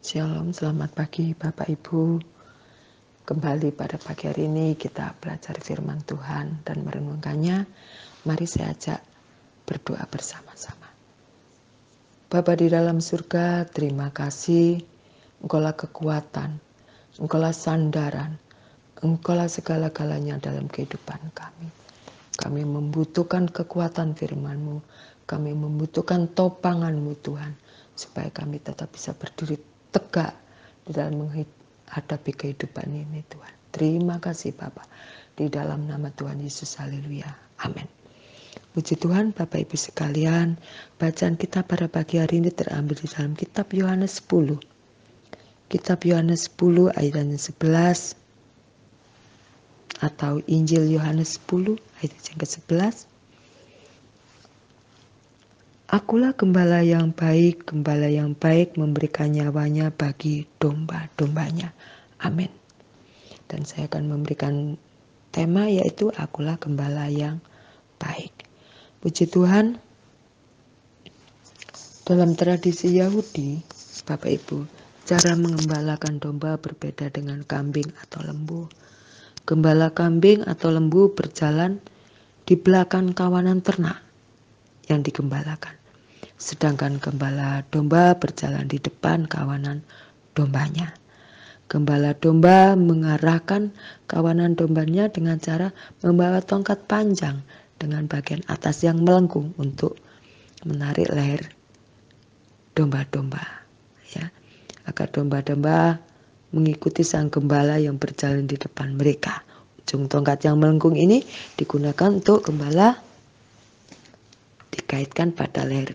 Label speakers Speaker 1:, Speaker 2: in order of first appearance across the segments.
Speaker 1: Shalom, selamat pagi Bapak Ibu. Kembali pada pagi hari ini kita belajar firman Tuhan dan merenungkannya. Mari saya ajak berdoa bersama-sama. Bapa di dalam surga, terima kasih. Engkaulah kekuatan, engkaulah sandaran, engkaulah segala-galanya dalam kehidupan kami. Kami membutuhkan kekuatan firman-Mu, kami membutuhkan topangan-Mu Tuhan, supaya kami tetap bisa berdiri tegak di dalam menghadapi kehidupan ini Tuhan. Terima kasih Bapak. Di dalam nama Tuhan Yesus, haleluya. Amin. Puji Tuhan Bapak Ibu sekalian, bacaan kita pada pagi hari ini terambil di dalam kitab Yohanes 10. Kitab Yohanes 10 ayat 11 atau Injil Yohanes 10 ayat yang ke-11 Akulah gembala yang baik, gembala yang baik memberikan nyawanya bagi domba-dombanya. Amin. Dan saya akan memberikan tema yaitu akulah gembala yang baik. Puji Tuhan. Dalam tradisi Yahudi, Bapak Ibu, cara mengembalakan domba berbeda dengan kambing atau lembu. Gembala kambing atau lembu berjalan di belakang kawanan ternak yang digembalakan. Sedangkan gembala domba berjalan di depan kawanan dombanya. Gembala domba mengarahkan kawanan dombanya dengan cara membawa tongkat panjang dengan bagian atas yang melengkung untuk menarik leher domba-domba ya agar domba-domba mengikuti sang gembala yang berjalan di depan mereka. Ujung tongkat yang melengkung ini digunakan untuk gembala dikaitkan pada leher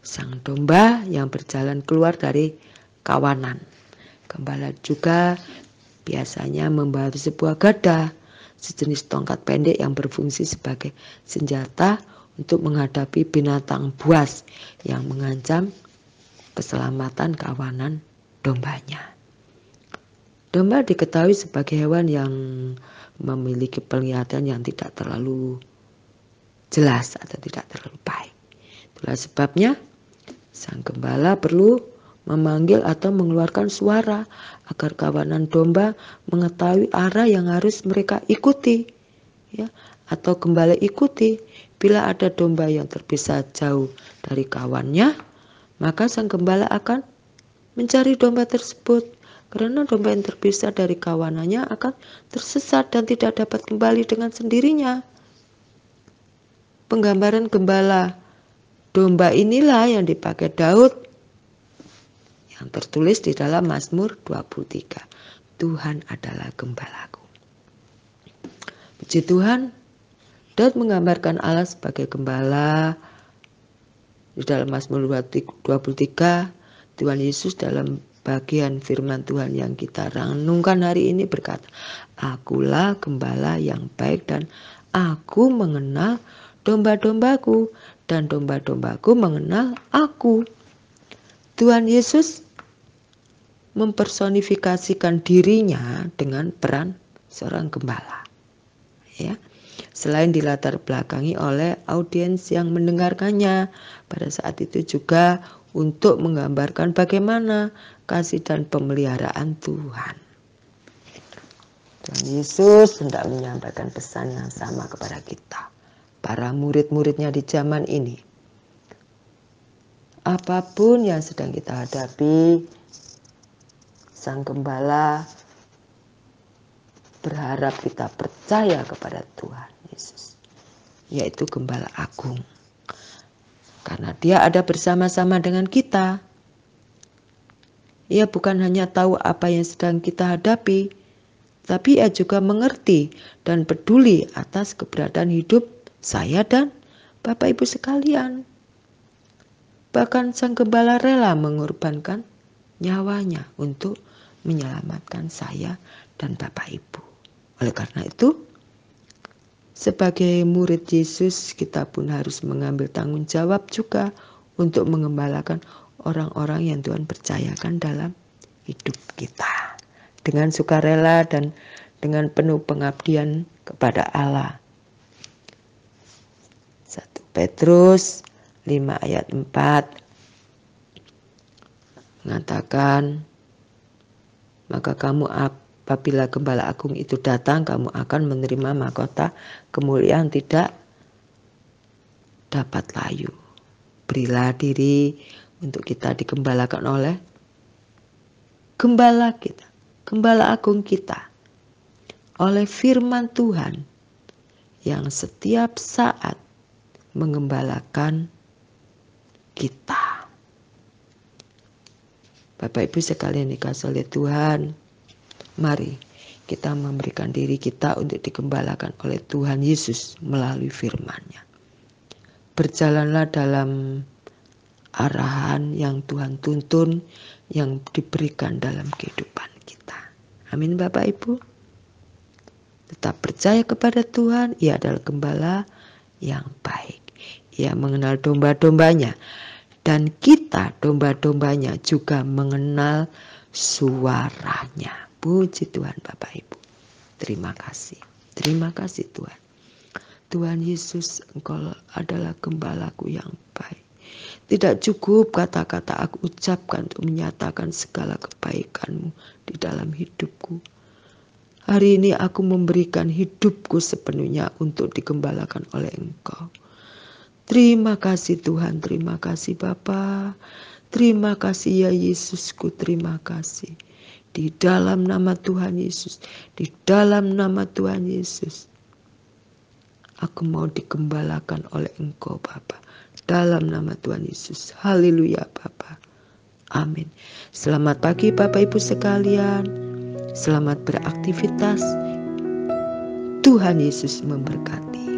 Speaker 1: sang domba yang berjalan keluar dari kawanan. Gembala juga biasanya membawa sebuah gada, sejenis tongkat pendek yang berfungsi sebagai senjata untuk menghadapi binatang buas yang mengancam keselamatan kawanan dombanya. Domba diketahui sebagai hewan yang memiliki penglihatan yang tidak terlalu jelas atau tidak terlalu baik. Itulah sebabnya sang gembala perlu memanggil atau mengeluarkan suara agar kawanan domba mengetahui arah yang harus mereka ikuti ya atau gembala ikuti bila ada domba yang terpisah jauh dari kawannya maka sang gembala akan mencari domba tersebut karena domba yang terpisah dari kawanannya akan tersesat dan tidak dapat kembali dengan sendirinya penggambaran gembala. Domba inilah yang dipakai Daud yang tertulis di dalam Mazmur 23. Tuhan adalah gembalaku. Puji Tuhan, Daud menggambarkan Allah sebagai gembala di dalam Mazmur 23. Tuhan Yesus dalam bagian firman Tuhan yang kita renungkan hari ini berkata, Akulah gembala yang baik dan aku mengenal domba-dombaku dan domba-dombaku mengenal aku. Tuhan Yesus mempersonifikasikan dirinya dengan peran seorang gembala. Ya. Selain dilatar belakangi oleh audiens yang mendengarkannya, pada saat itu juga untuk menggambarkan bagaimana kasih dan pemeliharaan Tuhan. Tuhan Yesus hendak menyampaikan pesan yang sama kepada kita para murid-muridnya di zaman ini. Apapun yang sedang kita hadapi, Sang Gembala berharap kita percaya kepada Tuhan Yesus, yaitu Gembala Agung. Karena dia ada bersama-sama dengan kita. Ia bukan hanya tahu apa yang sedang kita hadapi, tapi ia juga mengerti dan peduli atas keberadaan hidup saya dan Bapak Ibu sekalian. Bahkan sang gembala rela mengorbankan nyawanya untuk menyelamatkan saya dan Bapak Ibu. Oleh karena itu, sebagai murid Yesus kita pun harus mengambil tanggung jawab juga untuk mengembalakan orang-orang yang Tuhan percayakan dalam hidup kita. Dengan sukarela dan dengan penuh pengabdian kepada Allah 1 Petrus 5 ayat 4 mengatakan maka kamu apabila gembala agung itu datang kamu akan menerima mahkota kemuliaan tidak dapat layu berilah diri untuk kita dikembalikan oleh gembala kita gembala agung kita oleh firman Tuhan yang setiap saat mengembalakan kita. Bapak Ibu sekalian dikasih oleh Tuhan, mari kita memberikan diri kita untuk dikembalakan oleh Tuhan Yesus melalui firman-Nya. Berjalanlah dalam arahan yang Tuhan tuntun yang diberikan dalam kehidupan kita. Amin Bapak Ibu. Tetap percaya kepada Tuhan, Ia adalah gembala yang baik ya mengenal domba-dombanya dan kita domba-dombanya juga mengenal suaranya. Puji Tuhan Bapak Ibu. Terima kasih. Terima kasih Tuhan. Tuhan Yesus engkau adalah gembalaku yang baik. Tidak cukup kata-kata aku ucapkan untuk menyatakan segala kebaikanmu di dalam hidupku. Hari ini aku memberikan hidupku sepenuhnya untuk digembalakan oleh engkau. Terima kasih Tuhan, terima kasih Bapa. Terima kasih ya Yesusku, terima kasih. Di dalam nama Tuhan Yesus, di dalam nama Tuhan Yesus. Aku mau dikembalakan oleh Engkau Bapa. Dalam nama Tuhan Yesus. Haleluya Bapa. Amin. Selamat pagi Bapak Ibu sekalian. Selamat beraktivitas. Tuhan Yesus memberkati.